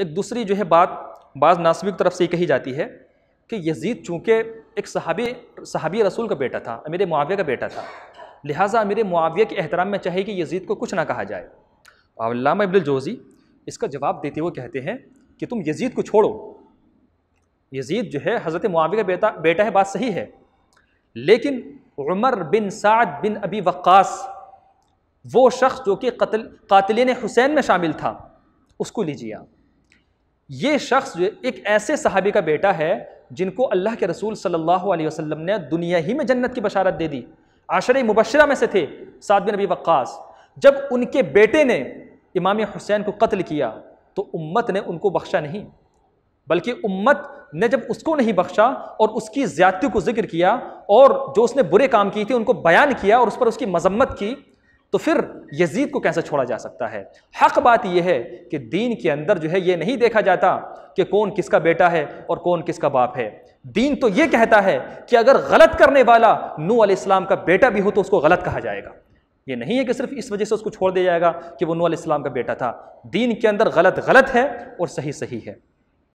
एक दूसरी जो है बात बाज़ नासविक तरफ से कही जाती है कि यजीद चूँकि एक सहाबी सहाबी रसूल का बेटा था अमीर मुआविया का बेटा था लिहाजा अमीर मुआविया के एहतराम में चाहिए कि यजीद को कुछ ना कहा जाए अलामा जोज़ी इसका जवाब देते हुए कहते हैं कि तुम यजीद को छोड़ो यजीद जो है हज़रत मुआविया का बेटा बेटा है बात सही है लेकिन उमर बिन साद बिन अबी वक्स वो शख्स जो कि कतल कातिलिन हुसैन में शामिल था उसको लीजिए आप ये शख्स जो एक ऐसे सहाबी का बेटा है जिनको अल्लाह के रसूल सल्लल्लाहु अलैहि वसल्लम ने दुनिया ही में जन्नत की बशारत दे दी आशर मुबशरा में से थे साद बिन नबी वक्स जब उनके बेटे ने इमाम हुसैन को कत्ल किया तो उम्मत ने उनको बख्शा नहीं बल्कि उम्मत ने जब उसको नहीं बख्शा और उसकी ज्यादती को जिक्र किया और जो उसने बुरे काम किए थे उनको बयान किया और उस पर उसकी मजम्मत की तो फिर यजीद को कैसे छोड़ा जा सकता है हक बात यह है कि दीन के अंदर जो है ये नहीं देखा जाता कि कौन किसका बेटा है और कौन किसका बाप है दीन तो ये कहता है कि अगर गलत करने वाला नू आलाम का बेटा भी हो तो उसको गलत कहा जाएगा ये नहीं है कि सिर्फ इस वजह से उसको छोड़ दिया जाएगा कि वो नू आलाम का बेटा था दीन के अंदर गलत गलत है और सही सही है